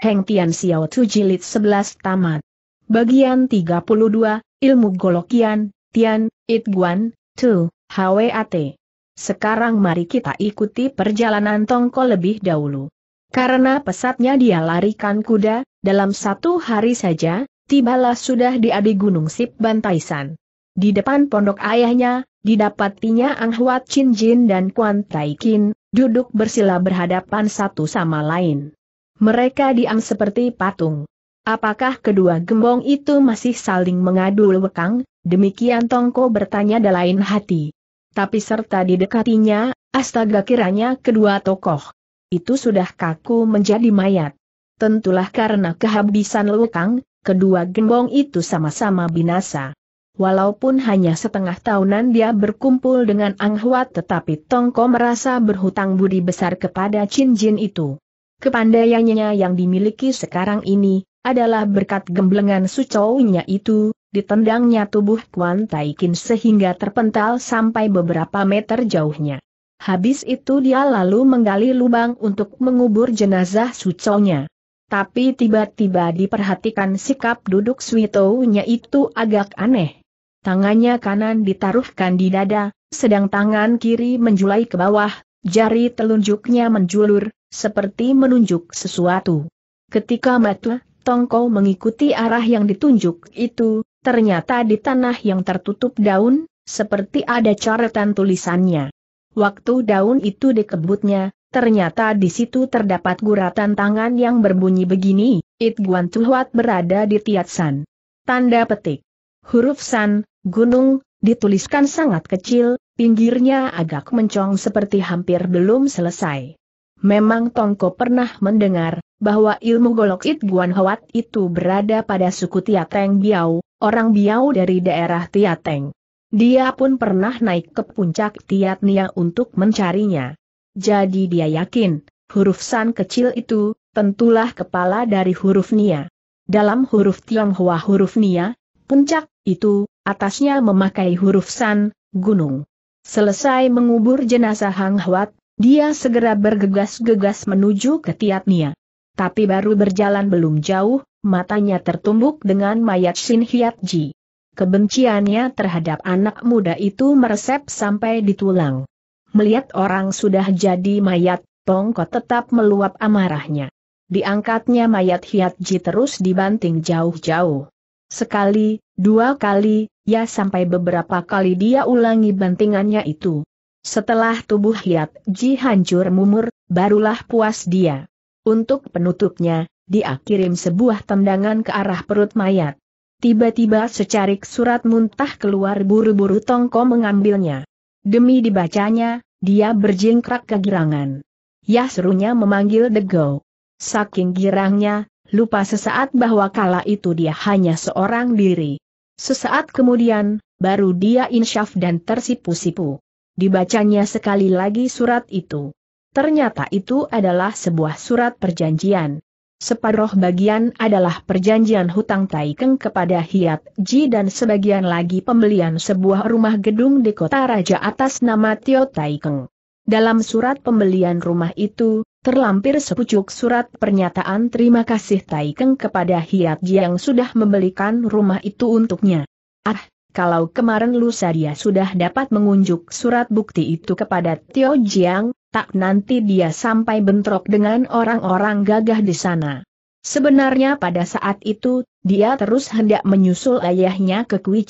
Heng Tian Xiao Tu Jilid 11 Tamat. Bagian 32, Ilmu Golokian, Tian, It Guan, Tu, HWAT. Sekarang mari kita ikuti perjalanan Tongko lebih dahulu. Karena pesatnya dia larikan kuda, dalam satu hari saja, tibalah sudah di adi Gunung Sip Bantaisan. Di depan pondok ayahnya, didapatinya Ang Huat Chin Jin dan Kuan Tai Kin, duduk bersila berhadapan satu sama lain. Mereka diam seperti patung. Apakah kedua gembong itu masih saling mengadu lewekang? Demikian Tongko bertanya dalam hati. Tapi serta didekatinya, astaga kiranya kedua tokoh. Itu sudah kaku menjadi mayat. Tentulah karena kehabisan lewekang, kedua gembong itu sama-sama binasa. Walaupun hanya setengah tahunan dia berkumpul dengan Ang Huat tetapi Tongko merasa berhutang budi besar kepada Chin Jin itu. Kepandaiannya yang dimiliki sekarang ini, adalah berkat gemblengan sucounya itu, ditendangnya tubuh Kuan Taikin sehingga terpental sampai beberapa meter jauhnya. Habis itu dia lalu menggali lubang untuk mengubur jenazah suconya. Tapi tiba-tiba diperhatikan sikap duduk Switounya itu agak aneh. Tangannya kanan ditaruhkan di dada, sedang tangan kiri menjulai ke bawah, jari telunjuknya menjulur, seperti menunjuk sesuatu. Ketika Matu, Tongko mengikuti arah yang ditunjuk itu, ternyata di tanah yang tertutup daun, seperti ada coretan tulisannya. Waktu daun itu dikebutnya, ternyata di situ terdapat guratan tangan yang berbunyi begini, It Guan Tuhuat berada di Tiat San. Tanda petik. Huruf San, Gunung, dituliskan sangat kecil, pinggirnya agak mencong seperti hampir belum selesai. Memang Tongko pernah mendengar bahwa ilmu golok It Guan Hoat itu berada pada suku Tiateng Biao, orang Biao dari daerah Tiateng. Dia pun pernah naik ke puncak Tiatnia untuk mencarinya. Jadi dia yakin, huruf san kecil itu, tentulah kepala dari huruf Nia. Dalam huruf Tionghoa huruf Nia, puncak, itu, atasnya memakai huruf san, gunung. Selesai mengubur jenazah Hang Huat, dia segera bergegas-gegas menuju ke Tiatnia. Tapi baru berjalan belum jauh, matanya tertumbuk dengan mayat Shin Hyat Ji. Kebenciannya terhadap anak muda itu meresep sampai di tulang. Melihat orang sudah jadi mayat, Tongko tetap meluap amarahnya. Diangkatnya mayat Hyat Ji terus dibanting jauh-jauh. Sekali, dua kali, ya sampai beberapa kali dia ulangi bantingannya itu. Setelah tubuh Hiat Ji hancur mumur, barulah puas dia. Untuk penutupnya, dia kirim sebuah tendangan ke arah perut mayat. Tiba-tiba secarik surat muntah keluar buru-buru Tongko mengambilnya. Demi dibacanya, dia berjingkrak kegirangan. Yah serunya memanggil Dego. Saking girangnya, lupa sesaat bahwa kala itu dia hanya seorang diri. Sesaat kemudian, baru dia insyaf dan tersipu-sipu dibacanya sekali lagi surat itu. Ternyata itu adalah sebuah surat perjanjian. Separuh bagian adalah perjanjian hutang Taikeng kepada Hiat Ji dan sebagian lagi pembelian sebuah rumah gedung di kota raja atas nama Tio Taikeng. Dalam surat pembelian rumah itu, terlampir sepucuk surat pernyataan terima kasih Taikeng kepada Hiat Ji yang sudah membelikan rumah itu untuknya. Ah, kalau kemarin lusa dia sudah dapat mengunjuk surat bukti itu kepada Tio Jiang, tak nanti dia sampai bentrok dengan orang-orang gagah di sana. Sebenarnya pada saat itu, dia terus hendak menyusul ayahnya ke Kui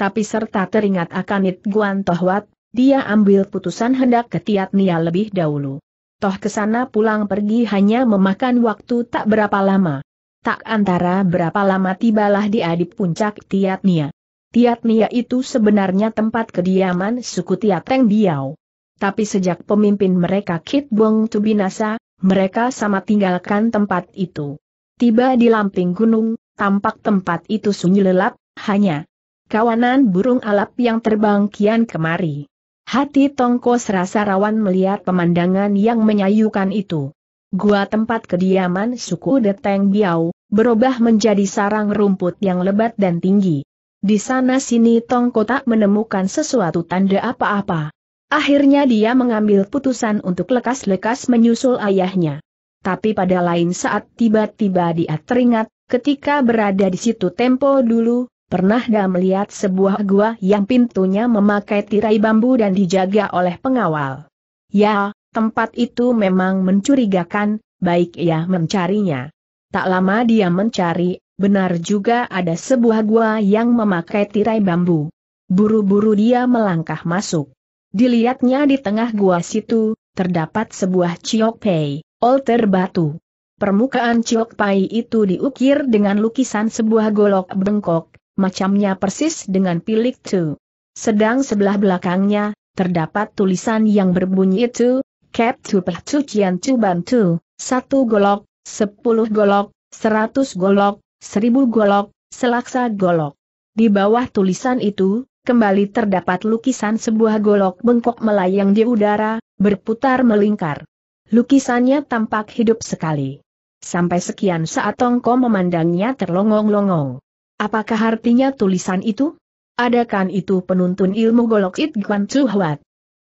tapi serta teringat akan It Guan Tohwat, dia ambil putusan hendak ke Tiat Nia lebih dahulu. Toh ke sana pulang pergi hanya memakan waktu tak berapa lama. Tak antara berapa lama tibalah dia di puncak Tiat Nia. Tiatnia itu sebenarnya tempat kediaman suku Tiateng Biao. Tapi sejak pemimpin mereka Kit Bong Tu binasa, mereka sama tinggalkan tempat itu. Tiba di lamping gunung, tampak tempat itu sunyi lelap, hanya kawanan burung alap yang terbang kian kemari. Hati Tongko serasa rawan melihat pemandangan yang menyayukan itu. Gua tempat kediaman suku Deteng Biao, berubah menjadi sarang rumput yang lebat dan tinggi. Di sana-sini Tong Kotak menemukan sesuatu tanda apa-apa. Akhirnya dia mengambil putusan untuk lekas-lekas menyusul ayahnya. Tapi pada lain saat tiba-tiba dia teringat, ketika berada di situ tempo dulu, pernah dia melihat sebuah gua yang pintunya memakai tirai bambu dan dijaga oleh pengawal. Ya, tempat itu memang mencurigakan, baik ia mencarinya. Tak lama dia mencari, Benar juga ada sebuah gua yang memakai tirai bambu. Buru-buru dia melangkah masuk. Dilihatnya di tengah gua situ, terdapat sebuah pei, altar batu. Permukaan Pai itu diukir dengan lukisan sebuah golok bengkok, macamnya persis dengan pilik tu. Sedang sebelah belakangnya, terdapat tulisan yang berbunyi itu, Cap tu peh tu cian tu bantu, satu golok, sepuluh golok, seratus golok, Seribu golok, selaksa golok. Di bawah tulisan itu, kembali terdapat lukisan sebuah golok bengkok melayang di udara, berputar melingkar. Lukisannya tampak hidup sekali. Sampai sekian saat Tongko memandangnya terlongong-longong. Apakah artinya tulisan itu? Adakan itu penuntun ilmu golok It Guan Huat.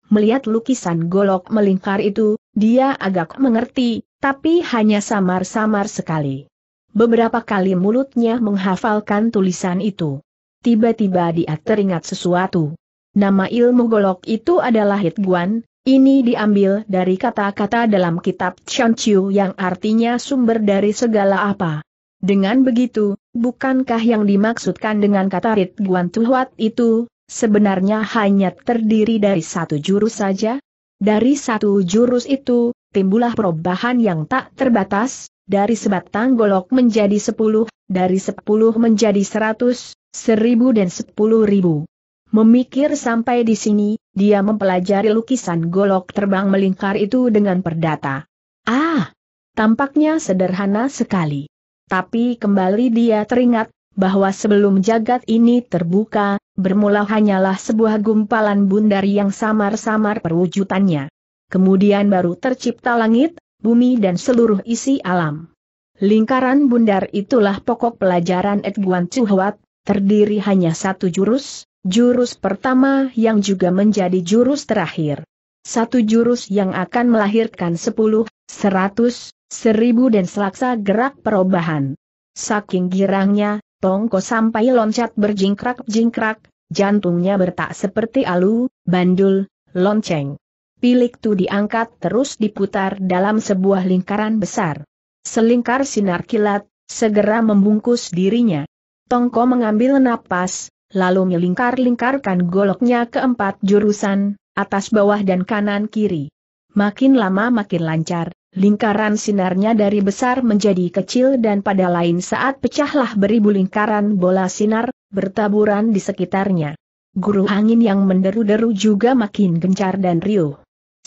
Melihat lukisan golok melingkar itu, dia agak mengerti, tapi hanya samar-samar sekali. Beberapa kali mulutnya menghafalkan tulisan itu. Tiba-tiba dia teringat sesuatu. Nama ilmu golok itu adalah Hitguan, ini diambil dari kata-kata dalam kitab Chiu yang artinya sumber dari segala apa. Dengan begitu, bukankah yang dimaksudkan dengan kata Hitguan Tuhwat itu, sebenarnya hanya terdiri dari satu jurus saja? Dari satu jurus itu, timbullah perubahan yang tak terbatas, dari sebatang golok menjadi sepuluh, dari sepuluh menjadi seratus, seribu dan sepuluh ribu. Memikir sampai di sini, dia mempelajari lukisan golok terbang melingkar itu dengan perdata. Ah! Tampaknya sederhana sekali. Tapi kembali dia teringat, bahwa sebelum jagat ini terbuka, bermula hanyalah sebuah gumpalan bundar yang samar-samar perwujudannya. Kemudian baru tercipta langit, bumi dan seluruh isi alam. Lingkaran bundar itulah pokok pelajaran Edguan Chuhuat, terdiri hanya satu jurus, jurus pertama yang juga menjadi jurus terakhir. Satu jurus yang akan melahirkan sepuluh, seratus, seribu dan selaksa gerak perubahan. Saking girangnya, Tongko sampai loncat berjingkrak-jingkrak, jantungnya bertak seperti alu, bandul, lonceng. Pilik tu diangkat terus diputar dalam sebuah lingkaran besar. Selingkar sinar kilat, segera membungkus dirinya. Tongko mengambil napas, lalu melingkar-lingkarkan goloknya ke empat jurusan, atas bawah dan kanan-kiri. Makin lama makin lancar, lingkaran sinarnya dari besar menjadi kecil dan pada lain saat pecahlah beribu lingkaran bola sinar, bertaburan di sekitarnya. Guru angin yang menderu-deru juga makin gencar dan riuh.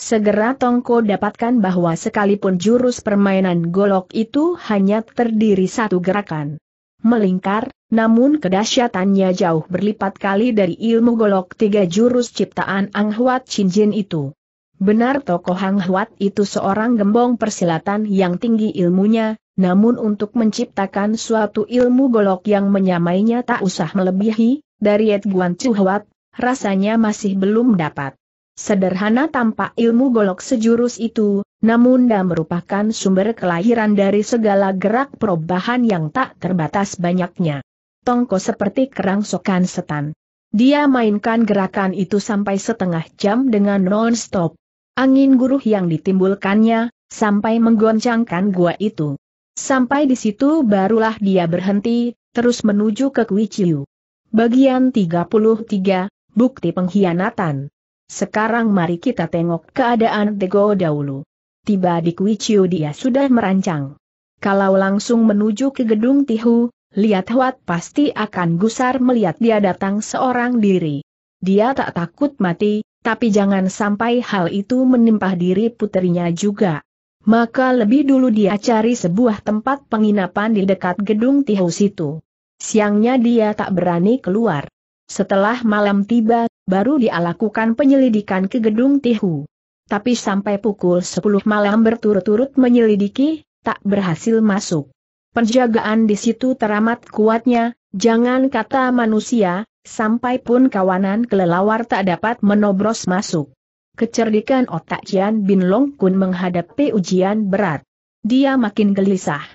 Segera Tongko dapatkan bahwa sekalipun jurus permainan golok itu hanya terdiri satu gerakan. Melingkar, namun kedahsyatannya jauh berlipat kali dari ilmu golok tiga jurus ciptaan Ang Huat Chin Jin itu. Benar tokoh Ang Huat itu seorang gembong persilatan yang tinggi ilmunya, namun untuk menciptakan suatu ilmu golok yang menyamainya tak usah melebihi, dari Ed Guan Chu Huat, rasanya masih belum dapat. Sederhana tampak ilmu golok sejurus itu, namun dia merupakan sumber kelahiran dari segala gerak perubahan yang tak terbatas banyaknya. Tongko seperti kerang sokan setan. Dia mainkan gerakan itu sampai setengah jam dengan non-stop. Angin guruh yang ditimbulkannya, sampai menggoncangkan gua itu. Sampai di situ barulah dia berhenti, terus menuju ke Kuiciu. Bagian 33, Bukti Pengkhianatan sekarang mari kita tengok keadaan Tego dahulu. Tiba di Kuichiu dia sudah merancang. Kalau langsung menuju ke gedung Tihu, lihat Huat pasti akan gusar melihat dia datang seorang diri. Dia tak takut mati, tapi jangan sampai hal itu menimpa diri putrinya juga. Maka lebih dulu dia cari sebuah tempat penginapan di dekat gedung Tihu situ. Siangnya dia tak berani keluar. Setelah malam tiba, baru dia penyelidikan ke gedung Tihu. Tapi sampai pukul 10 malam berturut-turut menyelidiki, tak berhasil masuk. Penjagaan di situ teramat kuatnya, jangan kata manusia, sampai pun kawanan kelelawar tak dapat menobros masuk. Kecerdikan otak Jian Bin Long Kun menghadapi ujian berat. Dia makin gelisah.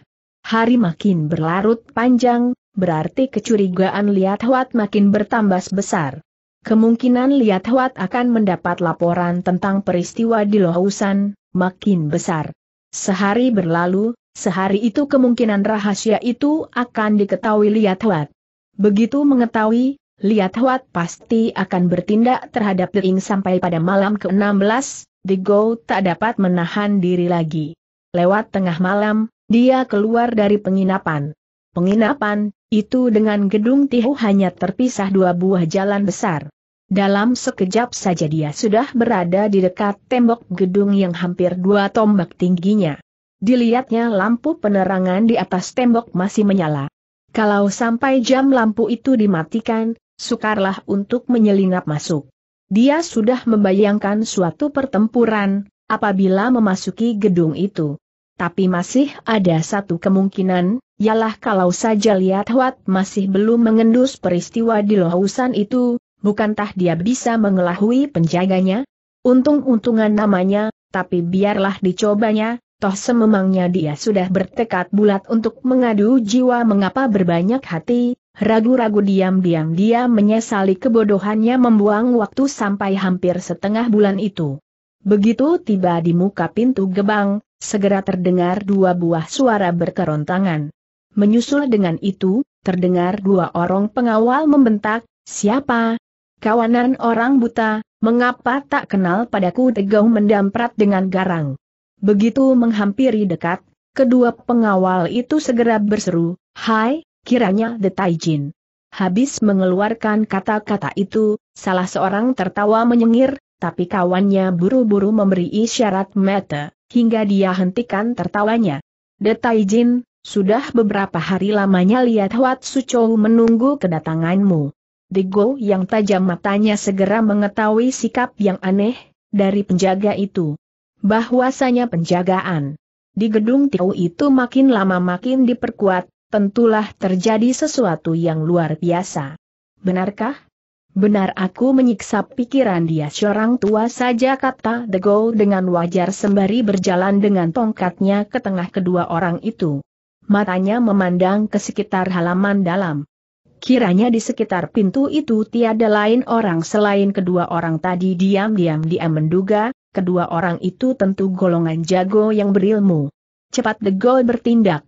Hari makin berlarut panjang, berarti kecurigaan Liat Huat makin bertambah besar. Kemungkinan Liat Huat akan mendapat laporan tentang peristiwa di Lohusan makin besar. Sehari berlalu, sehari itu kemungkinan rahasia itu akan diketahui Liat Huat. Begitu mengetahui, Liat Huat pasti akan bertindak terhadap Ling sampai pada malam ke-16, The Go tak dapat menahan diri lagi. Lewat tengah malam, dia keluar dari penginapan penginapan, itu dengan gedung Tihu hanya terpisah dua buah jalan besar. Dalam sekejap saja dia sudah berada di dekat tembok gedung yang hampir dua tombak tingginya. Dilihatnya lampu penerangan di atas tembok masih menyala. Kalau sampai jam lampu itu dimatikan, sukarlah untuk menyelinap masuk. Dia sudah membayangkan suatu pertempuran, apabila memasuki gedung itu. Tapi masih ada satu kemungkinan, yalah kalau saja lihat Huat masih belum mengendus peristiwa di Lohusan itu, bukankah dia bisa mengelahui penjaganya? Untung-untungan namanya, tapi biarlah dicobanya, toh sememangnya dia sudah bertekad bulat untuk mengadu jiwa mengapa berbanyak hati, ragu-ragu diam-diam dia menyesali kebodohannya membuang waktu sampai hampir setengah bulan itu. Begitu tiba di muka pintu gebang, segera terdengar dua buah suara berkerontangan. Menyusul dengan itu, terdengar dua orang pengawal membentak, siapa? Kawanan orang buta, mengapa tak kenal padaku tegau mendamprat dengan garang. Begitu menghampiri dekat, kedua pengawal itu segera berseru, hai, kiranya The Taijin. Habis mengeluarkan kata-kata itu, salah seorang tertawa menyengir, tapi kawannya buru-buru memberi isyarat mata hingga dia hentikan tertawanya. Detai Jin, sudah beberapa hari lamanya lihat Huat Sucou menunggu kedatanganmu. Dego yang tajam matanya segera mengetahui sikap yang aneh dari penjaga itu. Bahwasanya penjagaan di gedung Tiu itu makin lama makin diperkuat, tentulah terjadi sesuatu yang luar biasa. Benarkah? Benar aku menyiksa pikiran dia seorang tua saja kata The Dego dengan wajar sembari berjalan dengan tongkatnya ke tengah kedua orang itu. Matanya memandang ke sekitar halaman dalam. Kiranya di sekitar pintu itu tiada lain orang selain kedua orang tadi diam-diam dia menduga, kedua orang itu tentu golongan jago yang berilmu. Cepat The Degol bertindak.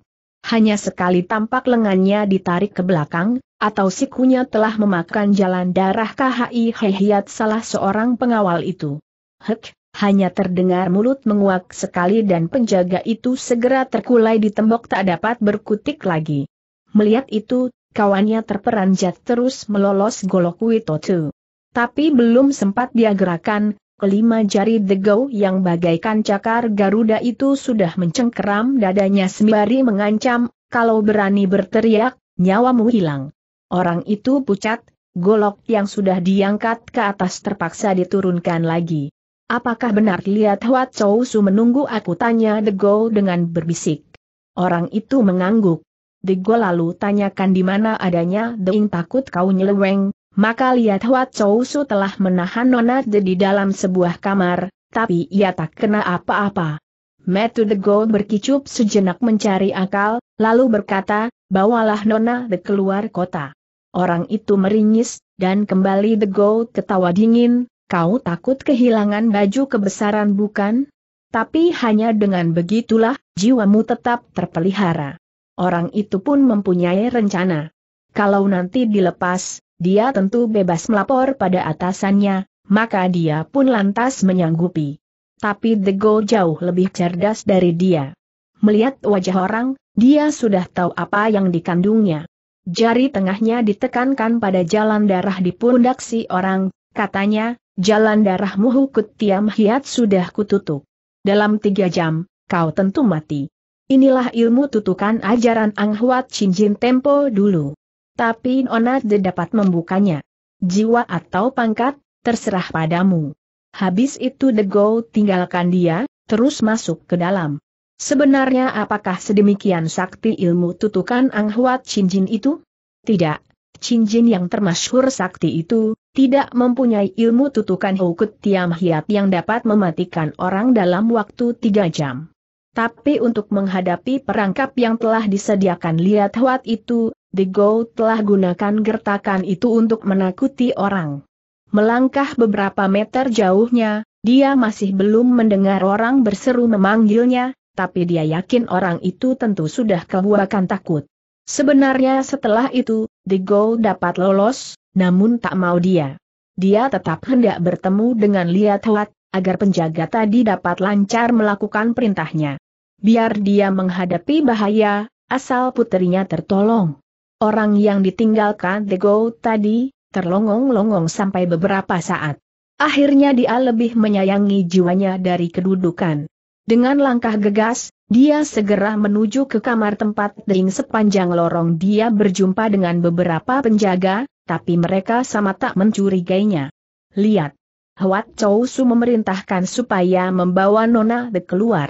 Hanya sekali tampak lengannya ditarik ke belakang, atau sikunya telah memakan jalan darah KHI Hehiat salah seorang pengawal itu. Hek, hanya terdengar mulut menguak sekali dan penjaga itu segera terkulai di tembok tak dapat berkutik lagi. Melihat itu, kawannya terperanjat terus melolos golok Witotu. Tapi belum sempat dia gerakan, Kelima jari degau yang bagaikan cakar Garuda itu sudah mencengkeram dadanya sembari mengancam, kalau berani berteriak, nyawamu hilang. Orang itu pucat, golok yang sudah diangkat ke atas terpaksa diturunkan lagi. Apakah benar lihat Huat Chow Su menunggu aku tanya Degau dengan berbisik. Orang itu mengangguk. Degau lalu tanyakan di mana adanya Deing takut kau nyeleweng, maka lihat Hua Chou Su telah menahan Nona De di dalam sebuah kamar, tapi ia tak kena apa-apa. Metode Go berkicup sejenak mencari akal, lalu berkata, bawalah Nona De keluar kota. Orang itu meringis, dan kembali The Go ketawa dingin, kau takut kehilangan baju kebesaran bukan? Tapi hanya dengan begitulah, jiwamu tetap terpelihara. Orang itu pun mempunyai rencana. Kalau nanti dilepas, dia tentu bebas melapor pada atasannya, maka dia pun lantas menyanggupi. Tapi Dego jauh lebih cerdas dari dia. Melihat wajah orang, dia sudah tahu apa yang dikandungnya. Jari tengahnya ditekankan pada jalan darah di pundak si orang, katanya, jalan darahmu muhukut tiam hiat sudah kututup. Dalam tiga jam, kau tentu mati. Inilah ilmu tutukan ajaran Ang Huat Jin Tempo dulu. Tapi nona, De dapat membukanya. Jiwa atau pangkat, terserah padamu. Habis itu go tinggalkan dia, terus masuk ke dalam. Sebenarnya apakah sedemikian sakti ilmu tutukan Ang Huat Cinjin itu? Tidak, Cinjin yang termasyhur sakti itu, tidak mempunyai ilmu tutukan Hukut Tiam Hiat yang dapat mematikan orang dalam waktu tiga jam. Tapi untuk menghadapi perangkap yang telah disediakan Liat Huat itu, The Go telah gunakan gertakan itu untuk menakuti orang. Melangkah beberapa meter jauhnya, dia masih belum mendengar orang berseru memanggilnya, tapi dia yakin orang itu tentu sudah kebuakan takut. Sebenarnya setelah itu, The Go dapat lolos, namun tak mau dia. Dia tetap hendak bertemu dengan Lia Huat, agar penjaga tadi dapat lancar melakukan perintahnya. Biar dia menghadapi bahaya, asal putrinya tertolong. Orang yang ditinggalkan The Go tadi, terlongong-longong sampai beberapa saat. Akhirnya dia lebih menyayangi jiwanya dari kedudukan. Dengan langkah gegas, dia segera menuju ke kamar tempat Ding sepanjang lorong dia berjumpa dengan beberapa penjaga, tapi mereka sama tak mencurigainya. Lihat. Hwat Chow Su memerintahkan supaya membawa Nona The keluar.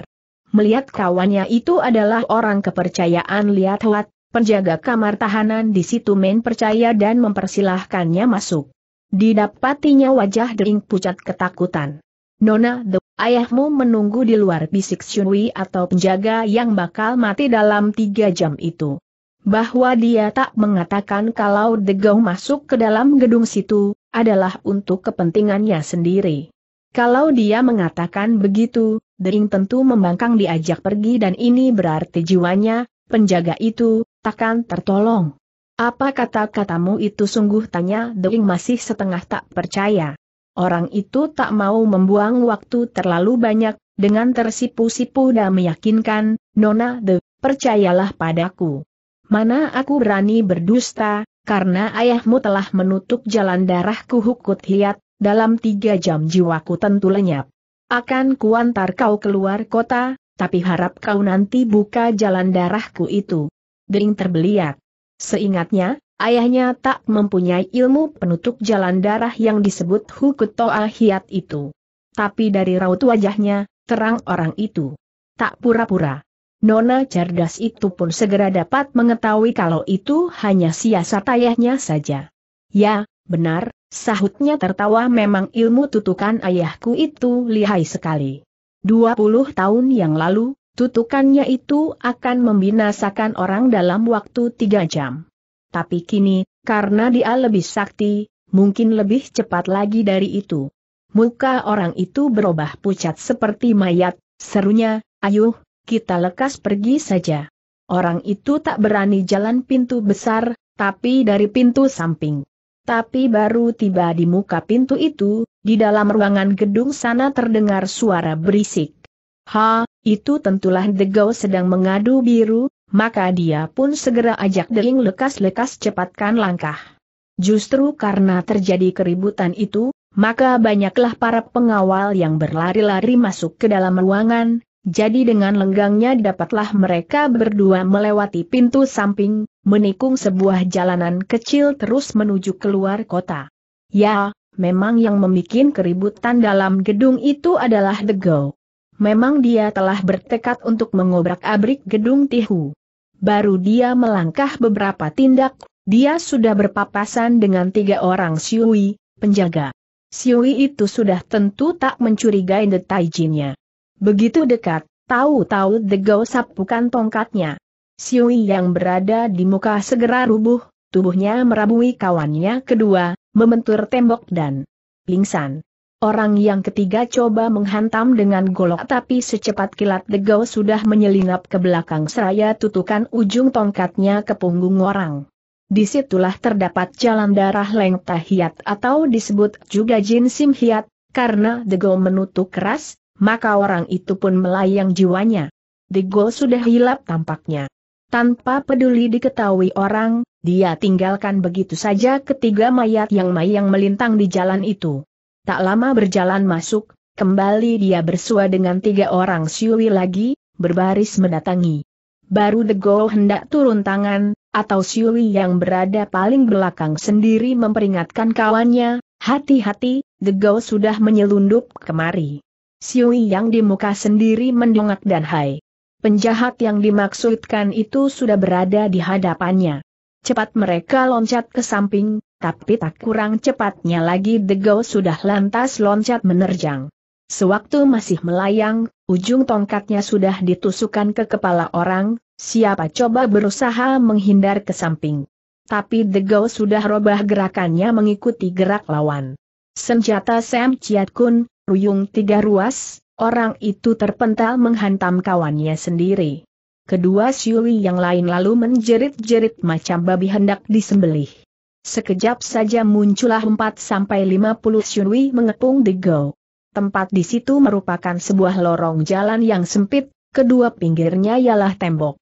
Melihat kawannya itu adalah orang kepercayaan Lihat Hwat, penjaga kamar tahanan di situ men percaya dan mempersilahkannya masuk. Didapatinya wajah Dering pucat ketakutan. Nona The Ayahmu menunggu di luar bisik Shunwi atau penjaga yang bakal mati dalam tiga jam itu. Bahwa dia tak mengatakan kalau Degau masuk ke dalam gedung situ, adalah untuk kepentingannya sendiri. Kalau dia mengatakan begitu, Dering tentu membangkang diajak pergi dan ini berarti jiwanya, penjaga itu, takkan tertolong. Apa kata-katamu itu sungguh tanya Deing masih setengah tak percaya. Orang itu tak mau membuang waktu terlalu banyak, dengan tersipu-sipu dan meyakinkan, Nona De, percayalah padaku. Mana aku berani berdusta, karena ayahmu telah menutup jalan darahku hukut hiat, dalam tiga jam jiwaku tentu lenyap. Akan kuantar kau keluar kota, tapi harap kau nanti buka jalan darahku itu. Dering terbeliak. Seingatnya, ayahnya tak mempunyai ilmu penutup jalan darah yang disebut toa Hiat itu. Tapi dari raut wajahnya, terang orang itu. Tak pura-pura. Nona cerdas itu pun segera dapat mengetahui kalau itu hanya siasat ayahnya saja. Ya, benar, sahutnya tertawa memang ilmu tutukan ayahku itu lihai sekali. 20 tahun yang lalu, Tutukannya itu akan membinasakan orang dalam waktu tiga jam. Tapi kini, karena dia lebih sakti, mungkin lebih cepat lagi dari itu. Muka orang itu berubah pucat seperti mayat, serunya, ayuh, kita lekas pergi saja. Orang itu tak berani jalan pintu besar, tapi dari pintu samping. Tapi baru tiba di muka pintu itu, di dalam ruangan gedung sana terdengar suara berisik. Ha, itu tentulah Degau sedang mengadu biru, maka dia pun segera ajak Deling lekas-lekas cepatkan langkah. Justru karena terjadi keributan itu, maka banyaklah para pengawal yang berlari-lari masuk ke dalam ruangan, jadi dengan lenggangnya dapatlah mereka berdua melewati pintu samping, menikung sebuah jalanan kecil terus menuju keluar kota. Ya, memang yang membuat keributan dalam gedung itu adalah Degau memang dia telah bertekad untuk mengobrak-abrik gedung Tihu. Baru dia melangkah beberapa tindak, dia sudah berpapasan dengan tiga orang Siwi, penjaga. Siwi itu sudah tentu tak mencurigai detaijinnya. Begitu dekat, tahu-tahu Degau sapukan tongkatnya. Siwi yang berada di muka segera rubuh, tubuhnya merabui kawannya kedua, membentur tembok dan pingsan. Orang yang ketiga coba menghantam dengan golok tapi secepat kilat Degau sudah menyelinap ke belakang seraya tutukan ujung tongkatnya ke punggung orang. Disitulah terdapat jalan darah Leng atau disebut juga Jin simhiat, Hiat, karena Degau menutup keras, maka orang itu pun melayang jiwanya. Degau sudah hilap tampaknya. Tanpa peduli diketahui orang, dia tinggalkan begitu saja ketiga mayat yang mayang melintang di jalan itu. Tak lama berjalan masuk, kembali dia bersua dengan tiga orang siwi lagi, berbaris mendatangi. Baru Dego hendak turun tangan, atau siwi yang berada paling belakang sendiri memperingatkan kawannya, hati-hati, Dego sudah menyelundup kemari. Siwi yang di muka sendiri mendongak dan hai. Penjahat yang dimaksudkan itu sudah berada di hadapannya. Cepat mereka loncat ke samping, tapi tak kurang cepatnya lagi Degau sudah lantas loncat menerjang. Sewaktu masih melayang, ujung tongkatnya sudah ditusukkan ke kepala orang, siapa coba berusaha menghindar ke samping. Tapi Degau sudah robah gerakannya mengikuti gerak lawan. Senjata Sam Chiat Kun, ruyung tiga ruas, orang itu terpental menghantam kawannya sendiri. Kedua Siwi yang lain lalu menjerit-jerit macam babi hendak disembelih. Sekejap saja muncullah empat sampai lima puluh Shunwi mengepung go. Tempat di situ merupakan sebuah lorong jalan yang sempit, kedua pinggirnya ialah tembok.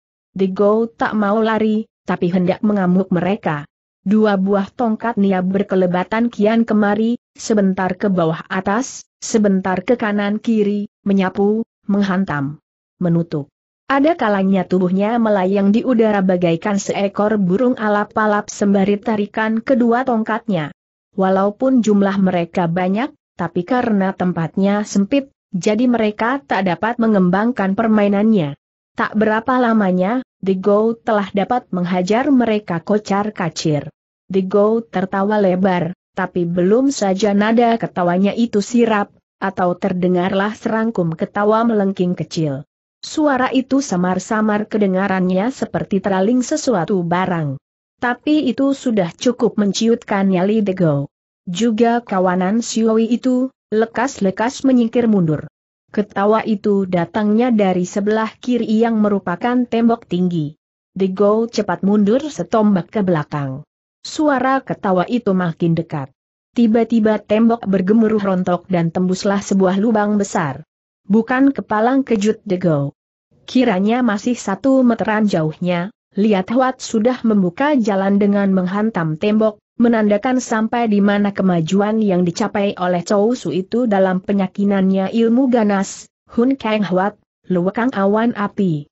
go tak mau lari, tapi hendak mengamuk mereka. Dua buah tongkat nia berkelebatan kian kemari, sebentar ke bawah atas, sebentar ke kanan kiri, menyapu, menghantam, menutup. Ada kalanya tubuhnya melayang di udara bagaikan seekor burung alap-alap sembari tarikan kedua tongkatnya. Walaupun jumlah mereka banyak, tapi karena tempatnya sempit, jadi mereka tak dapat mengembangkan permainannya. Tak berapa lamanya, The Go telah dapat menghajar mereka kocar kacir. The Go tertawa lebar, tapi belum saja nada ketawanya itu sirap, atau terdengarlah serangkum ketawa melengking kecil. Suara itu samar-samar kedengarannya seperti teraling sesuatu barang. Tapi itu sudah cukup menciutkan nyali Dego. Juga kawanan Siowi itu, lekas-lekas menyingkir mundur. Ketawa itu datangnya dari sebelah kiri yang merupakan tembok tinggi. Dego cepat mundur setombak ke belakang. Suara ketawa itu makin dekat. Tiba-tiba tembok bergemuruh rontok dan tembuslah sebuah lubang besar. Bukan kepalang kejut dego. Kiranya masih satu meteran jauhnya, lihat Huat sudah membuka jalan dengan menghantam tembok, menandakan sampai di mana kemajuan yang dicapai oleh Chou Su itu dalam penyakinannya ilmu ganas, Hun Kang Huat, luwekang awan api.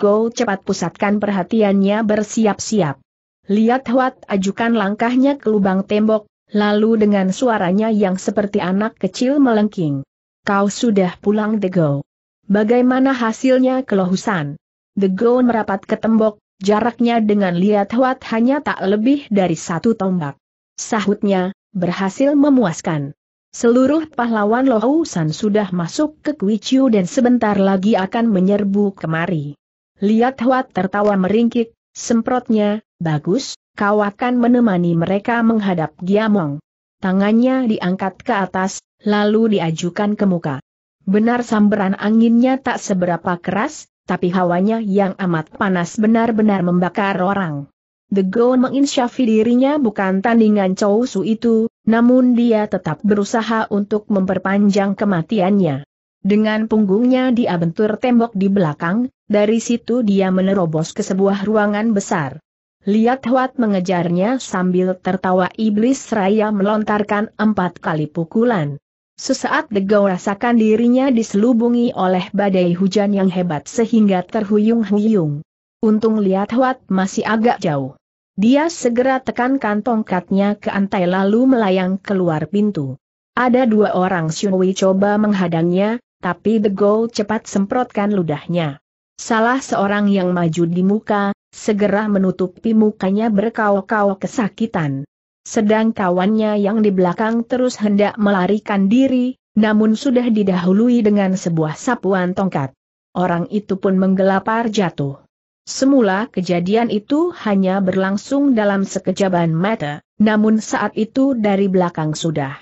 Go cepat pusatkan perhatiannya bersiap-siap. Lihat Huat ajukan langkahnya ke lubang tembok, lalu dengan suaranya yang seperti anak kecil melengking. Kau sudah pulang Dego. Bagaimana hasilnya kelohusan? Dego merapat ke tembok, jaraknya dengan Liat Huat hanya tak lebih dari satu tombak. Sahutnya, berhasil memuaskan. Seluruh pahlawan Lohusan sudah masuk ke Kuiciu dan sebentar lagi akan menyerbu kemari. Liat Huat tertawa meringkik, semprotnya, bagus, kau akan menemani mereka menghadap Giamong. Tangannya diangkat ke atas, lalu diajukan ke muka. Benar sambaran anginnya tak seberapa keras, tapi hawanya yang amat panas benar-benar membakar orang. The Go menginsyafi dirinya bukan tandingan Chou Su itu, namun dia tetap berusaha untuk memperpanjang kematiannya. Dengan punggungnya dia bentur tembok di belakang, dari situ dia menerobos ke sebuah ruangan besar. Lihat Huat mengejarnya sambil tertawa iblis seraya melontarkan empat kali pukulan. Sesaat Degau rasakan dirinya diselubungi oleh badai hujan yang hebat sehingga terhuyung-huyung. Untung lihat Huat masih agak jauh. Dia segera tekankan tongkatnya ke antai lalu melayang keluar pintu. Ada dua orang Xiongwei coba menghadangnya, tapi Degau cepat semprotkan ludahnya. Salah seorang yang maju di muka, segera menutupi mukanya berkau-kau kesakitan sedang kawannya yang di belakang terus hendak melarikan diri, namun sudah didahului dengan sebuah sapuan tongkat. Orang itu pun menggelapar jatuh. Semula kejadian itu hanya berlangsung dalam sekejaban mata, namun saat itu dari belakang sudah.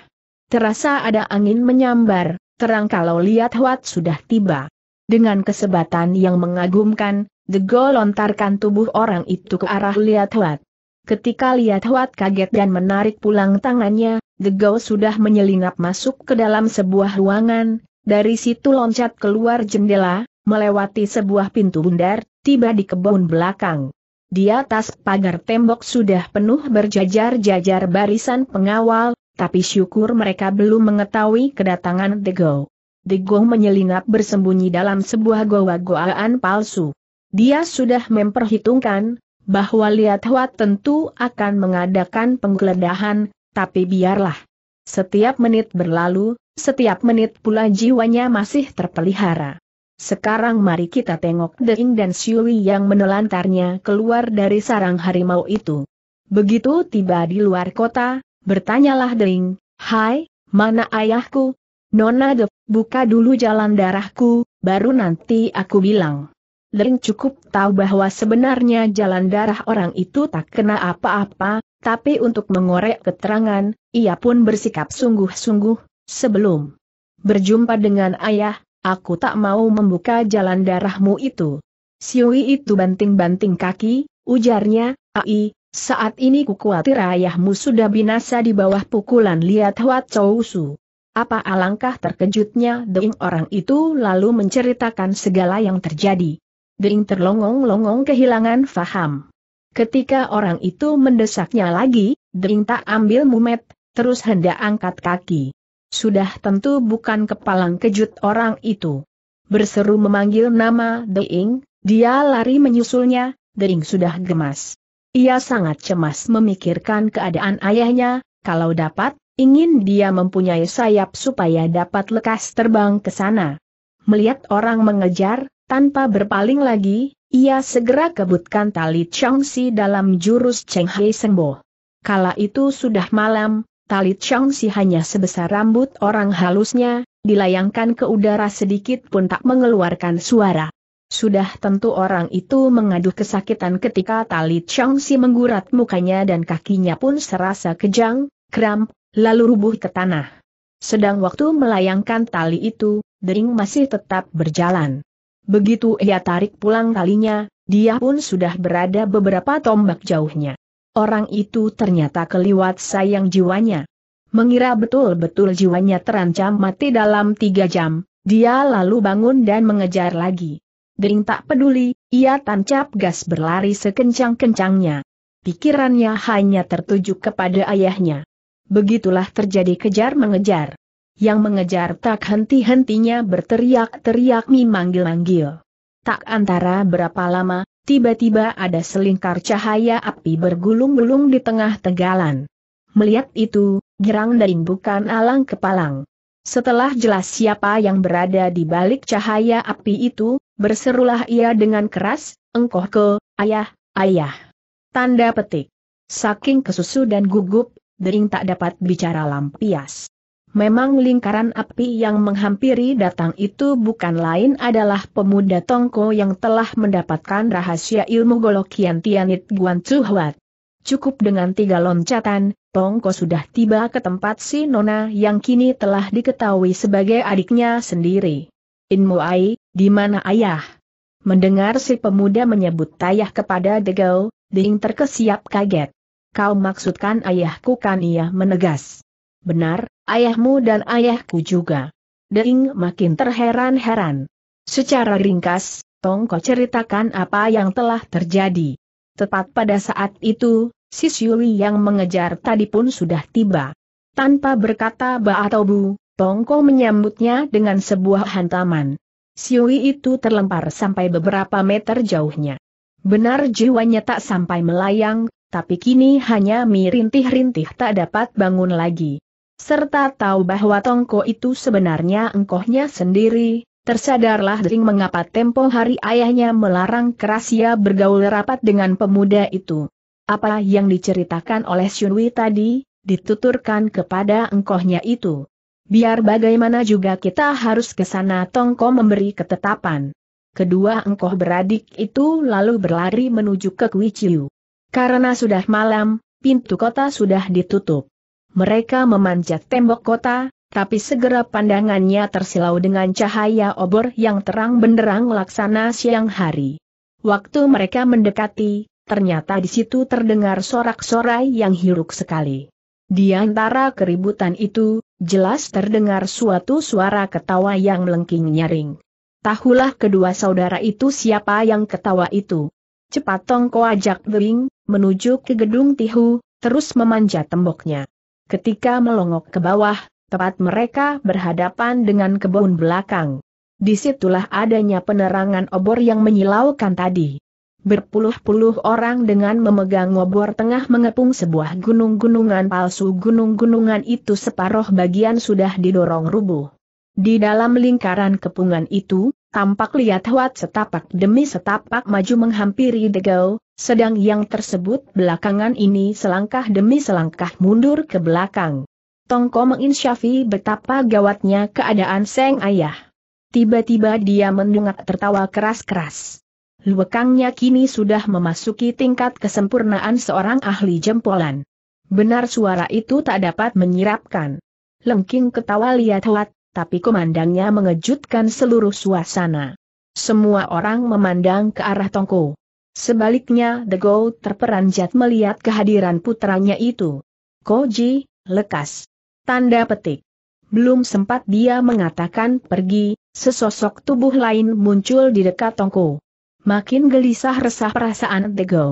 Terasa ada angin menyambar, terang kalau lihat Huat sudah tiba. Dengan kesebatan yang mengagumkan, degol lontarkan tubuh orang itu ke arah lihat Huat. Ketika lihat Huat kaget dan menarik pulang tangannya, The Gegau sudah menyelinap masuk ke dalam sebuah ruangan, dari situ loncat keluar jendela, melewati sebuah pintu bundar, tiba di kebun belakang. Di atas pagar tembok sudah penuh berjajar-jajar barisan pengawal, tapi syukur mereka belum mengetahui kedatangan The The Dego menyelinap bersembunyi dalam sebuah goa-goaan palsu. Dia sudah memperhitungkan, bahwa Liat Hua tentu akan mengadakan penggeledahan, tapi biarlah. Setiap menit berlalu, setiap menit pula jiwanya masih terpelihara. Sekarang mari kita tengok Deing dan Siwi yang menelantarnya keluar dari sarang harimau itu. Begitu tiba di luar kota, bertanyalah Deing, Hai, mana ayahku? Nona De, buka dulu jalan darahku, baru nanti aku bilang. Lin cukup tahu bahwa sebenarnya jalan darah orang itu tak kena apa-apa, tapi untuk mengorek keterangan, ia pun bersikap sungguh-sungguh, sebelum berjumpa dengan ayah, aku tak mau membuka jalan darahmu itu. Siwi itu banting-banting kaki, ujarnya, Ai, saat ini ku khawatir ayahmu sudah binasa di bawah pukulan liat Huat Chou Apa alangkah terkejutnya Deing orang itu lalu menceritakan segala yang terjadi. Dering terlongong-longong kehilangan faham. Ketika orang itu mendesaknya lagi, Dering tak ambil mumet, terus hendak angkat kaki. Sudah tentu bukan kepalang kejut orang itu. Berseru memanggil nama Dering, dia lari menyusulnya, Dering sudah gemas. Ia sangat cemas memikirkan keadaan ayahnya, kalau dapat, ingin dia mempunyai sayap supaya dapat lekas terbang ke sana. Melihat orang mengejar, tanpa berpaling lagi, ia segera kebutkan tali Changsi dalam jurus Cheng Seng Sengbo. Kala itu sudah malam, tali Changsi hanya sebesar rambut orang halusnya, dilayangkan ke udara sedikit pun tak mengeluarkan suara. Sudah tentu orang itu mengaduh kesakitan ketika tali Changsi menggurat mukanya dan kakinya pun serasa kejang, kram, lalu rubuh ke tanah. Sedang waktu melayangkan tali itu, Dering masih tetap berjalan. Begitu ia tarik pulang talinya, dia pun sudah berada beberapa tombak jauhnya. Orang itu ternyata keliwat sayang jiwanya. Mengira betul-betul jiwanya terancam mati dalam tiga jam, dia lalu bangun dan mengejar lagi. Dering tak peduli, ia tancap gas berlari sekencang-kencangnya. Pikirannya hanya tertuju kepada ayahnya. Begitulah terjadi kejar-mengejar yang mengejar tak henti-hentinya berteriak-teriak memanggil-manggil. Tak antara berapa lama, tiba-tiba ada selingkar cahaya api bergulung-gulung di tengah tegalan. Melihat itu, Girang Daing bukan alang kepalang. Setelah jelas siapa yang berada di balik cahaya api itu, berserulah ia dengan keras, engkoh ke, ayah, ayah. Tanda petik. Saking kesusu dan gugup, Dering tak dapat bicara lampias. Memang lingkaran api yang menghampiri datang itu bukan lain adalah pemuda Tongko yang telah mendapatkan rahasia ilmu Golokian Tianit Guan Chuhuat. Cukup dengan tiga loncatan, Tongko sudah tiba ke tempat si Nona yang kini telah diketahui sebagai adiknya sendiri. Inmu Ai, di mana ayah? Mendengar si pemuda menyebut tayah kepada Degau, Ding terkesiap kaget. Kau maksudkan ayahku kan ia menegas. Benar, ayahmu dan ayahku juga. Dering makin terheran-heran. Secara ringkas, Tongko ceritakan apa yang telah terjadi. Tepat pada saat itu, si Siuli yang mengejar tadi pun sudah tiba. Tanpa berkata ba atau bu, Tongko menyambutnya dengan sebuah hantaman. Siwi itu terlempar sampai beberapa meter jauhnya. Benar jiwanya tak sampai melayang, tapi kini hanya mirintih-rintih tak dapat bangun lagi serta tahu bahwa Tongko itu sebenarnya engkohnya sendiri, tersadarlah Dering mengapa tempo hari ayahnya melarang keras ia bergaul rapat dengan pemuda itu. Apa yang diceritakan oleh Shunwi tadi, dituturkan kepada engkohnya itu. Biar bagaimana juga kita harus ke sana Tongko memberi ketetapan. Kedua engkoh beradik itu lalu berlari menuju ke Kuiciu. Karena sudah malam, pintu kota sudah ditutup. Mereka memanjat tembok kota, tapi segera pandangannya tersilau dengan cahaya obor yang terang benderang laksana siang hari. Waktu mereka mendekati, ternyata di situ terdengar sorak-sorai yang hiruk sekali. Di antara keributan itu, jelas terdengar suatu suara ketawa yang melengking nyaring. Tahulah kedua saudara itu siapa yang ketawa itu. Cepat Tongko ajak Bering, menuju ke gedung Tihu, terus memanjat temboknya. Ketika melongok ke bawah, tepat mereka berhadapan dengan kebun belakang. Disitulah adanya penerangan obor yang menyilaukan tadi. Berpuluh-puluh orang dengan memegang obor tengah mengepung sebuah gunung-gunungan palsu. Gunung-gunungan itu separuh bagian sudah didorong rubuh. Di dalam lingkaran kepungan itu, Tampak lihat Huat setapak demi setapak maju menghampiri Degau, sedang yang tersebut belakangan ini selangkah demi selangkah mundur ke belakang. Tongko menginsyafi betapa gawatnya keadaan Seng Ayah. Tiba-tiba dia mendungak tertawa keras-keras. Luekangnya kini sudah memasuki tingkat kesempurnaan seorang ahli jempolan. Benar suara itu tak dapat menyirapkan. Lengking ketawa lihat Huat, tapi komandangnya mengejutkan seluruh suasana. Semua orang memandang ke arah Tongko. Sebaliknya The Go terperanjat melihat kehadiran putranya itu. Koji, lekas. Tanda petik. Belum sempat dia mengatakan pergi, sesosok tubuh lain muncul di dekat Tongko. Makin gelisah resah perasaan The Go.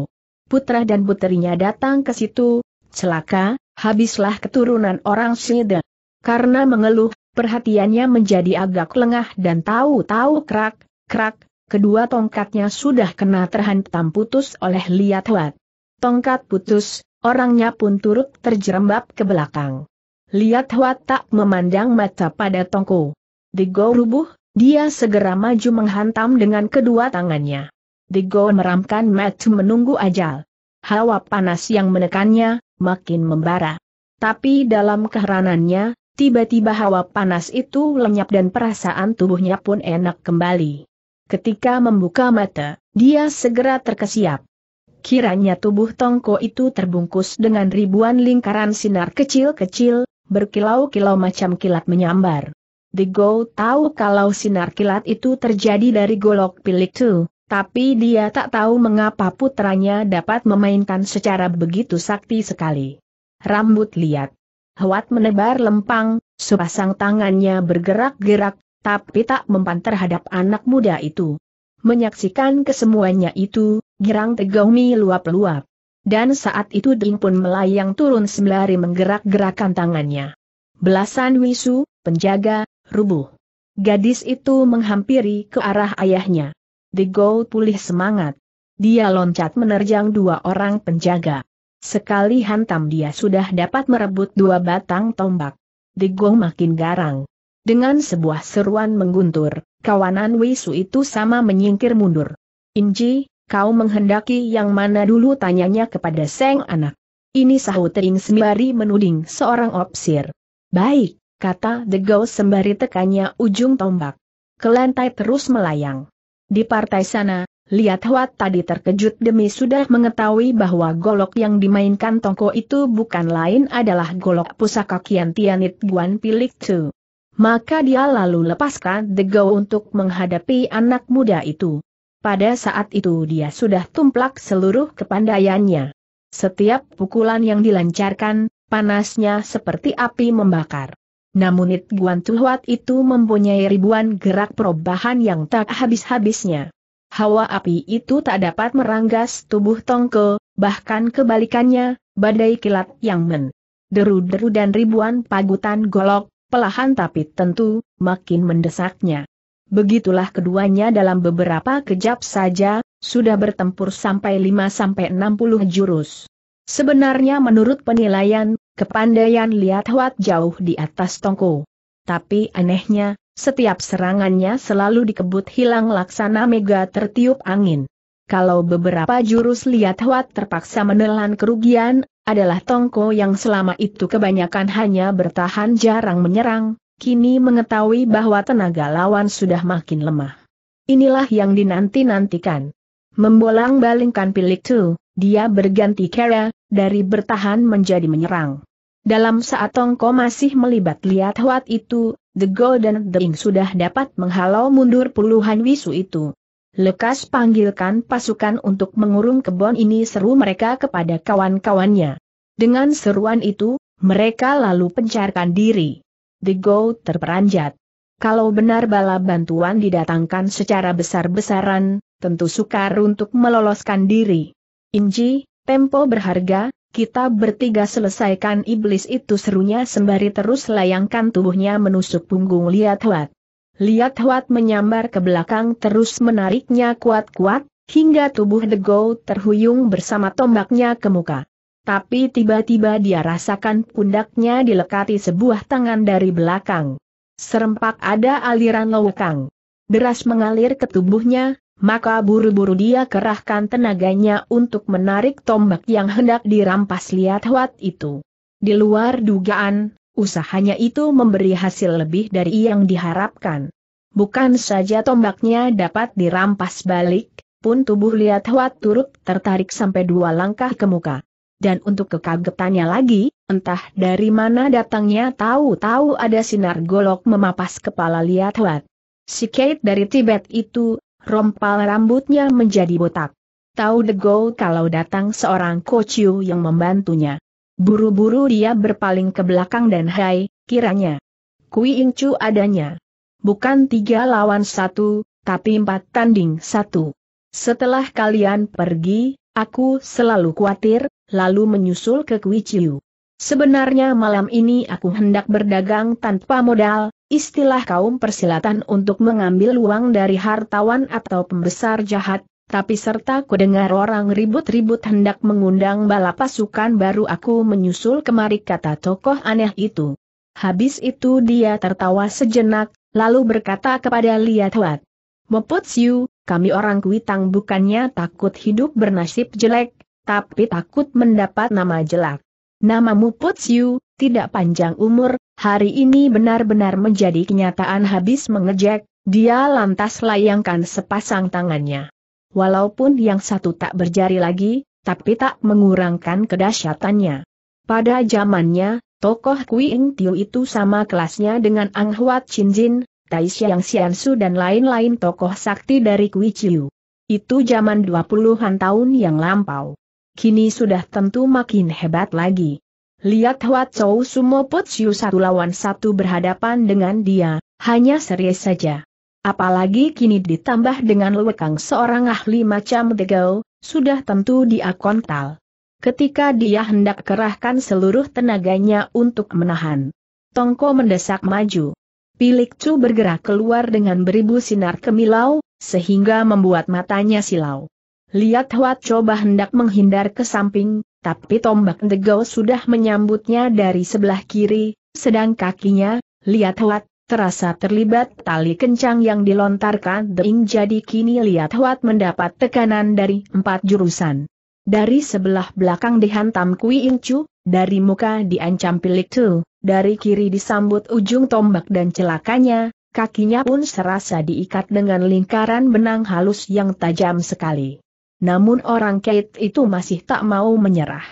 Putra dan putrinya datang ke situ, celaka, habislah keturunan orang Sida. Karena mengeluh, perhatiannya menjadi agak lengah dan tahu-tahu krak, krak, kedua tongkatnya sudah kena terhantam putus oleh Liat Huat. Tongkat putus, orangnya pun turut terjerembab ke belakang. Liat Huat tak memandang mata pada Tongko. Dego rubuh, dia segera maju menghantam dengan kedua tangannya. Dego meramkan mata menunggu ajal. Hawa panas yang menekannya, makin membara. Tapi dalam keheranannya, Tiba-tiba hawa panas itu lenyap dan perasaan tubuhnya pun enak kembali. Ketika membuka mata, dia segera terkesiap. Kiranya tubuh Tongko itu terbungkus dengan ribuan lingkaran sinar kecil-kecil, berkilau-kilau macam kilat menyambar. The Go tahu kalau sinar kilat itu terjadi dari golok pilik itu, tapi dia tak tahu mengapa putranya dapat memainkan secara begitu sakti sekali. Rambut liat. Hewat menebar lempang, sepasang tangannya bergerak-gerak, tapi tak mempan terhadap anak muda itu. Menyaksikan kesemuanya itu, girang tegaumi luap-luap. Dan saat itu Ding pun melayang turun sembari menggerak-gerakan tangannya. Belasan wisu, penjaga, rubuh. Gadis itu menghampiri ke arah ayahnya. Digo pulih semangat. Dia loncat menerjang dua orang penjaga. Sekali hantam dia sudah dapat merebut dua batang tombak. Digong makin garang. Dengan sebuah seruan mengguntur, kawanan Wisu itu sama menyingkir mundur. Inji, kau menghendaki yang mana dulu tanyanya kepada Seng anak. Ini sahut Tering sembari menuding seorang opsir. Baik, kata Degau sembari tekannya ujung tombak. Ke terus melayang. Di partai sana, Lihat Huat tadi terkejut demi sudah mengetahui bahwa golok yang dimainkan Tongko itu bukan lain adalah golok pusaka Kian Tianit Guan Pilik Tu. Maka dia lalu lepaskan the go untuk menghadapi anak muda itu. Pada saat itu dia sudah tumplak seluruh kepandaiannya. Setiap pukulan yang dilancarkan, panasnya seperti api membakar. Namun It Guan Tu Huat itu mempunyai ribuan gerak perubahan yang tak habis-habisnya hawa api itu tak dapat meranggas tubuh Tongko, bahkan kebalikannya, badai kilat yang men. Deru-deru dan ribuan pagutan golok, pelahan tapi tentu, makin mendesaknya. Begitulah keduanya dalam beberapa kejap saja, sudah bertempur sampai 5-60 jurus. Sebenarnya menurut penilaian, kepandaian lihat Huat jauh di atas Tongko. Tapi anehnya, setiap serangannya selalu dikebut hilang laksana mega tertiup angin. Kalau beberapa jurus lihat Huat terpaksa menelan kerugian, adalah Tongko yang selama itu kebanyakan hanya bertahan jarang menyerang, kini mengetahui bahwa tenaga lawan sudah makin lemah. Inilah yang dinanti-nantikan. Membolang balingkan pilik tu, dia berganti kera, dari bertahan menjadi menyerang. Dalam saat Tongko masih melibat lihat Huat itu, The Golden Dering sudah dapat menghalau mundur puluhan wisu itu. Lekas panggilkan pasukan untuk mengurung kebon ini seru mereka kepada kawan-kawannya. Dengan seruan itu, mereka lalu pencarkan diri. The Go terperanjat. Kalau benar bala bantuan didatangkan secara besar-besaran, tentu sukar untuk meloloskan diri. Inji, tempo berharga, kita bertiga selesaikan iblis itu serunya sembari terus layangkan tubuhnya menusuk punggung Liat Huat. Liat Huat menyambar ke belakang terus menariknya kuat-kuat, hingga tubuh The Dego terhuyung bersama tombaknya ke muka. Tapi tiba-tiba dia rasakan pundaknya dilekati sebuah tangan dari belakang. Serempak ada aliran lewekang. Deras mengalir ke tubuhnya, maka buru-buru dia kerahkan tenaganya untuk menarik tombak yang hendak dirampas lihat Huat itu. Di luar dugaan, usahanya itu memberi hasil lebih dari yang diharapkan. Bukan saja tombaknya dapat dirampas balik, pun tubuh lihat Huat turut tertarik sampai dua langkah ke muka. Dan untuk kekagetannya lagi, entah dari mana datangnya tahu-tahu ada sinar golok memapas kepala lihat Huat. Si Kate dari Tibet itu rompal rambutnya menjadi botak. Tahu Dego kalau datang seorang kociu yang membantunya. Buru-buru dia berpaling ke belakang dan hai, kiranya. Kui Ingcu adanya. Bukan tiga lawan satu, tapi empat tanding satu. Setelah kalian pergi, aku selalu khawatir, lalu menyusul ke Kui Chiu. Sebenarnya malam ini aku hendak berdagang tanpa modal, istilah kaum persilatan untuk mengambil uang dari hartawan atau pembesar jahat, tapi serta ku dengar orang ribut-ribut hendak mengundang bala pasukan baru aku menyusul kemari kata tokoh aneh itu. Habis itu dia tertawa sejenak, lalu berkata kepada Liat Huat. Mopot Siu, kami orang Kuitang bukannya takut hidup bernasib jelek, tapi takut mendapat nama jelek. Namamu Potsiu, tidak panjang umur, hari ini benar-benar menjadi kenyataan habis mengejek, dia lantas layangkan sepasang tangannya. Walaupun yang satu tak berjari lagi, tapi tak mengurangkan kedahsyatannya. Pada zamannya, tokoh Kui Ing Tiu itu sama kelasnya dengan Ang Huat Chin Jin, Tai Xiang Xian Su dan lain-lain tokoh sakti dari Kui Chiu. Itu zaman 20-an tahun yang lampau kini sudah tentu makin hebat lagi. Lihat Huat Chou Sumo Putsiu satu lawan satu berhadapan dengan dia, hanya serius saja. Apalagi kini ditambah dengan lewekang seorang ahli macam Degau, sudah tentu dia kontal. Ketika dia hendak kerahkan seluruh tenaganya untuk menahan. Tongko mendesak maju. Pilik Chu bergerak keluar dengan beribu sinar kemilau, sehingga membuat matanya silau. Lihat Huat coba hendak menghindar ke samping, tapi tombak Ndego sudah menyambutnya dari sebelah kiri, sedang kakinya, Lihat Huat terasa terlibat tali kencang yang dilontarkan Deing jadi kini Lihat Huat mendapat tekanan dari empat jurusan. Dari sebelah belakang dihantam Kui Incu, dari muka diancam pilik tu, dari kiri disambut ujung tombak dan celakanya, kakinya pun serasa diikat dengan lingkaran benang halus yang tajam sekali. Namun orang Kate itu masih tak mau menyerah.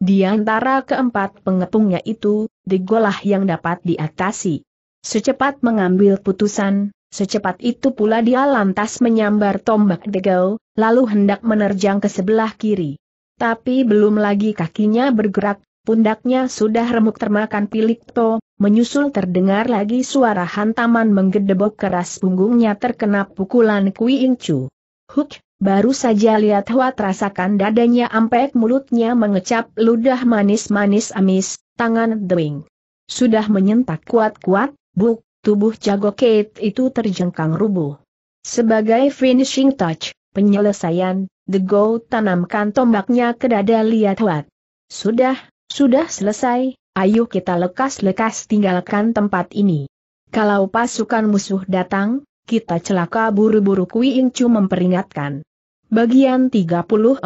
Di antara keempat pengepungnya itu, digolah yang dapat diatasi. Secepat mengambil putusan, secepat itu pula dia lantas menyambar tombak degau, lalu hendak menerjang ke sebelah kiri. Tapi belum lagi kakinya bergerak, pundaknya sudah remuk termakan pilikto, menyusul terdengar lagi suara hantaman menggedebok keras punggungnya terkena pukulan Kui Incu. Huk, Baru saja lihat Huat rasakan dadanya ampek mulutnya mengecap ludah manis-manis amis, tangan dering. Sudah menyentak kuat-kuat, buk, tubuh jago Kate itu terjengkang rubuh. Sebagai finishing touch, penyelesaian, The Go tanamkan tombaknya ke dada lihat Huat. Sudah, sudah selesai, ayo kita lekas-lekas tinggalkan tempat ini. Kalau pasukan musuh datang, kita celaka buru-buru Kui Incu memperingatkan. Bagian 34,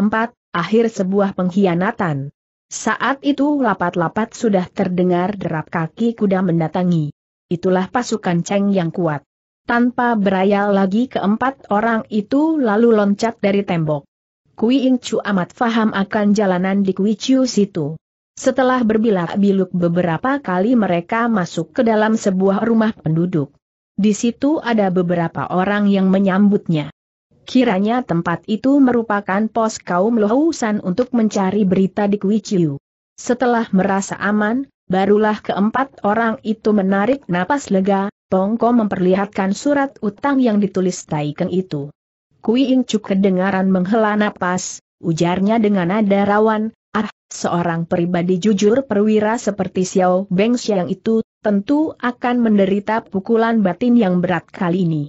akhir sebuah pengkhianatan. Saat itu lapat-lapat sudah terdengar derap kaki kuda mendatangi. Itulah pasukan Cheng yang kuat. Tanpa berayal lagi keempat orang itu lalu loncat dari tembok. Kui Ing Chu amat faham akan jalanan di Kui Chiu situ. Setelah berbilak-biluk beberapa kali mereka masuk ke dalam sebuah rumah penduduk. Di situ ada beberapa orang yang menyambutnya. Kiranya tempat itu merupakan pos kaum Lohusan untuk mencari berita di Kuiciu. Setelah merasa aman, barulah keempat orang itu menarik napas lega, Tongko memperlihatkan surat utang yang ditulis Taikeng itu. Kui Incu kedengaran menghela napas, ujarnya dengan nada rawan, ah, seorang pribadi jujur perwira seperti Xiao Beng Xiang itu, tentu akan menderita pukulan batin yang berat kali ini.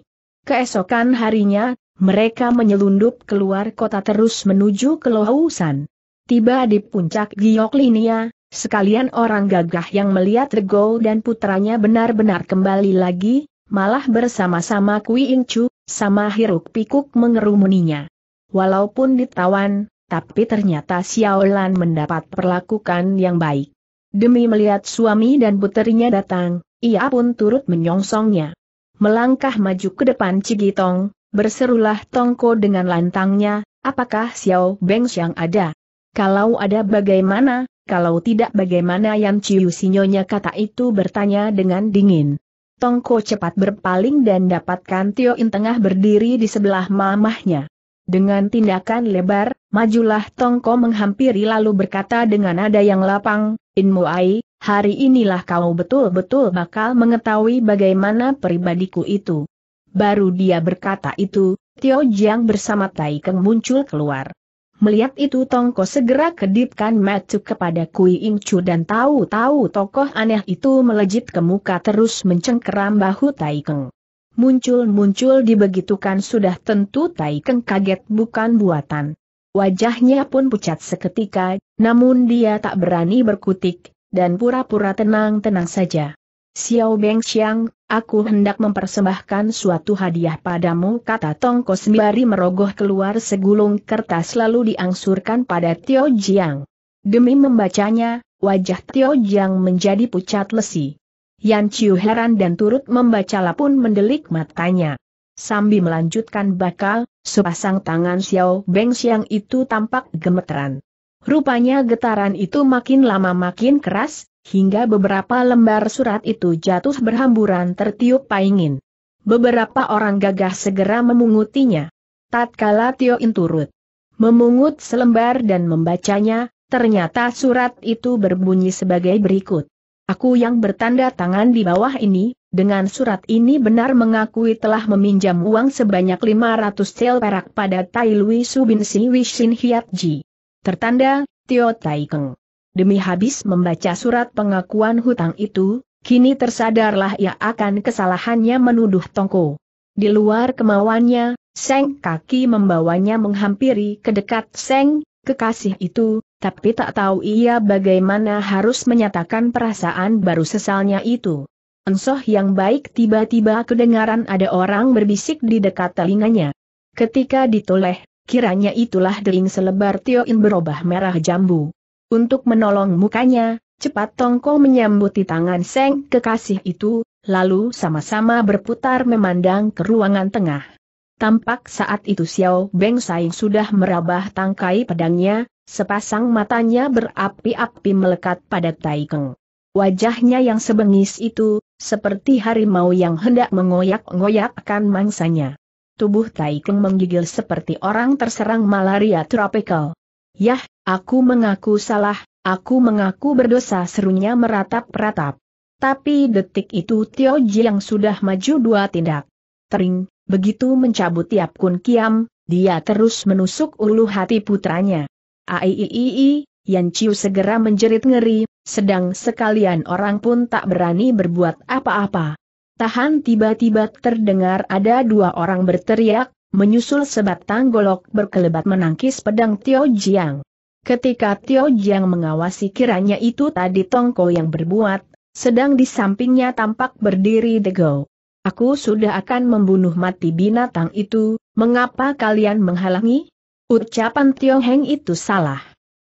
Keesokan harinya, mereka menyelundup keluar kota terus menuju ke Lohusan. Tiba di puncak Gioklinia, sekalian orang gagah yang melihat Rego dan putranya benar-benar kembali lagi, malah bersama-sama Kui Incu, sama hiruk pikuk mengerumuninya. Walaupun ditawan, tapi ternyata Xiaolan mendapat perlakukan yang baik. Demi melihat suami dan putrinya datang, ia pun turut menyongsongnya. Melangkah maju ke depan Cigitong, Berserulah Tongko dengan lantangnya, apakah Xiao Beng Xiang ada? Kalau ada bagaimana, kalau tidak bagaimana Yang Chiu sinyonya kata itu bertanya dengan dingin. Tongko cepat berpaling dan dapatkan Tio In tengah berdiri di sebelah mamahnya. Dengan tindakan lebar, majulah Tongko menghampiri lalu berkata dengan nada yang lapang, In Muai, hari inilah kau betul-betul bakal mengetahui bagaimana pribadiku itu. Baru dia berkata itu, Tio Jiang bersama Tai Keng muncul keluar. Melihat itu Tongko segera kedipkan mata kepada Kui Ing Chu dan tahu-tahu tokoh aneh itu melejit ke muka terus mencengkeram bahu Tai Keng. Muncul-muncul dibegitukan sudah tentu Tai Keng kaget bukan buatan. Wajahnya pun pucat seketika, namun dia tak berani berkutik, dan pura-pura tenang-tenang saja. Xiao Beng Xiang, aku hendak mempersembahkan suatu hadiah padamu kata Tong Kosmibari merogoh keluar segulung kertas lalu diangsurkan pada Tio Jiang. Demi membacanya, wajah Tio Jiang menjadi pucat lesi. Yan Chiu heran dan turut membacalah pun mendelik matanya. Sambil melanjutkan bakal, sepasang tangan Xiao Beng Xiang itu tampak gemeteran. Rupanya getaran itu makin lama makin keras, hingga beberapa lembar surat itu jatuh berhamburan tertiup paingin. Beberapa orang gagah segera memungutinya. Tatkala Tio In turut memungut selembar dan membacanya, ternyata surat itu berbunyi sebagai berikut. Aku yang bertanda tangan di bawah ini, dengan surat ini benar mengakui telah meminjam uang sebanyak 500 sel perak pada Tai Lui Subin Si Wishin Hiat Ji. Tertanda, Tio Tai Keng. Demi habis membaca surat pengakuan hutang itu, kini tersadarlah ia akan kesalahannya menuduh Tongko. Di luar kemauannya, Seng kaki membawanya menghampiri ke dekat Seng, kekasih itu, tapi tak tahu ia bagaimana harus menyatakan perasaan baru sesalnya itu. Ensoh yang baik tiba-tiba kedengaran ada orang berbisik di dekat telinganya. Ketika ditoleh, kiranya itulah dering selebar Tioin berubah merah jambu untuk menolong mukanya, cepat Tongko menyambuti tangan Seng kekasih itu, lalu sama-sama berputar memandang ke ruangan tengah. Tampak saat itu Xiao Beng Sai sudah merabah tangkai pedangnya, sepasang matanya berapi-api melekat pada Tai Keng. Wajahnya yang sebengis itu, seperti harimau yang hendak mengoyak-ngoyakkan mangsanya. Tubuh Tai Keng menggigil seperti orang terserang malaria tropikal. Yah, aku mengaku salah, aku mengaku berdosa serunya meratap-ratap. Tapi detik itu Tio yang sudah maju dua tindak. Tering, begitu mencabut tiap kun kiam, dia terus menusuk ulu hati putranya. Aiiii, Yan Chiu segera menjerit ngeri, sedang sekalian orang pun tak berani berbuat apa-apa. Tahan tiba-tiba terdengar ada dua orang berteriak, Menyusul sebatang golok berkelebat menangkis pedang Tio Jiang. Ketika Tio Jiang mengawasi kiranya itu tadi Tongko yang berbuat, sedang di sampingnya tampak berdiri Dego. Aku sudah akan membunuh mati binatang itu, mengapa kalian menghalangi? Ucapan Tio Heng itu salah.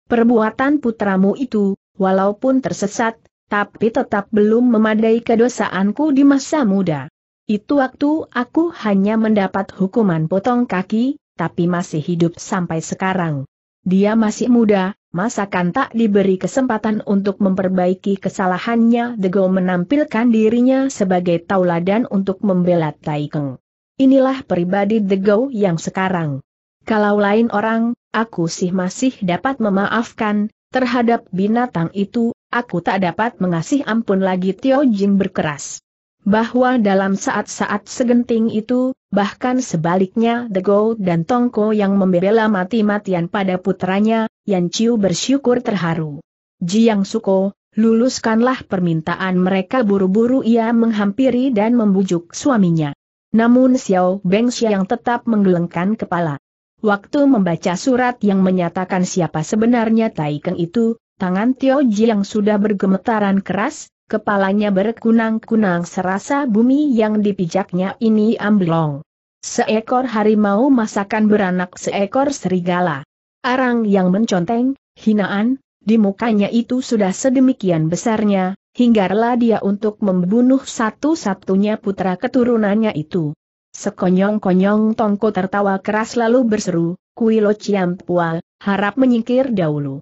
Perbuatan putramu itu, walaupun tersesat, tapi tetap belum memadai kedosaanku di masa muda. Itu waktu aku hanya mendapat hukuman potong kaki, tapi masih hidup sampai sekarang. Dia masih muda, masakan tak diberi kesempatan untuk memperbaiki kesalahannya Dego menampilkan dirinya sebagai tauladan untuk membela Taikeng. Inilah pribadi Dego yang sekarang. Kalau lain orang, aku sih masih dapat memaafkan, terhadap binatang itu, aku tak dapat mengasih ampun lagi Tio Jing berkeras bahwa dalam saat-saat segenting itu, bahkan sebaliknya The Go dan Tongko yang membela mati-matian pada putranya, Yan Chiu bersyukur terharu. Jiang Suko, luluskanlah permintaan mereka buru-buru ia menghampiri dan membujuk suaminya. Namun Xiao Beng yang tetap menggelengkan kepala. Waktu membaca surat yang menyatakan siapa sebenarnya Taikeng itu, tangan Tio Jiang sudah bergemetaran keras, kepalanya berkunang-kunang serasa bumi yang dipijaknya ini amblong. Seekor harimau masakan beranak seekor serigala. Arang yang menconteng, hinaan, di mukanya itu sudah sedemikian besarnya, hingga rela dia untuk membunuh satu-satunya putra keturunannya itu. Sekonyong-konyong Tongko tertawa keras lalu berseru, Kui Lo Ciam Pual, harap menyingkir dahulu.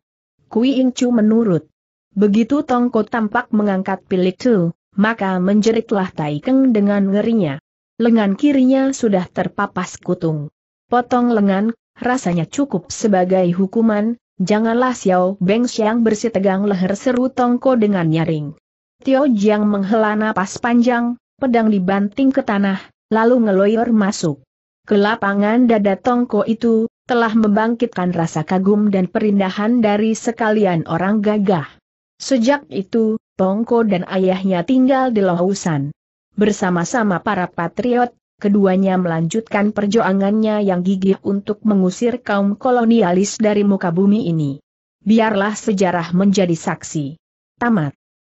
Kui Ingcu menurut. Begitu Tongko tampak mengangkat pilik tu, maka menjeritlah Taikeng dengan ngerinya. Lengan kirinya sudah terpapas kutung. Potong lengan, rasanya cukup sebagai hukuman, janganlah Xiao Beng Xiang bersitegang leher seru Tongko dengan nyaring. Tio Jiang menghela napas panjang, pedang dibanting ke tanah, lalu ngeloyor masuk. Kelapangan dada Tongko itu, telah membangkitkan rasa kagum dan perindahan dari sekalian orang gagah. Sejak itu, Tongko dan ayahnya tinggal di Lohusan. Bersama-sama para patriot, keduanya melanjutkan perjuangannya yang gigih untuk mengusir kaum kolonialis dari muka bumi ini. Biarlah sejarah menjadi saksi. Tamat.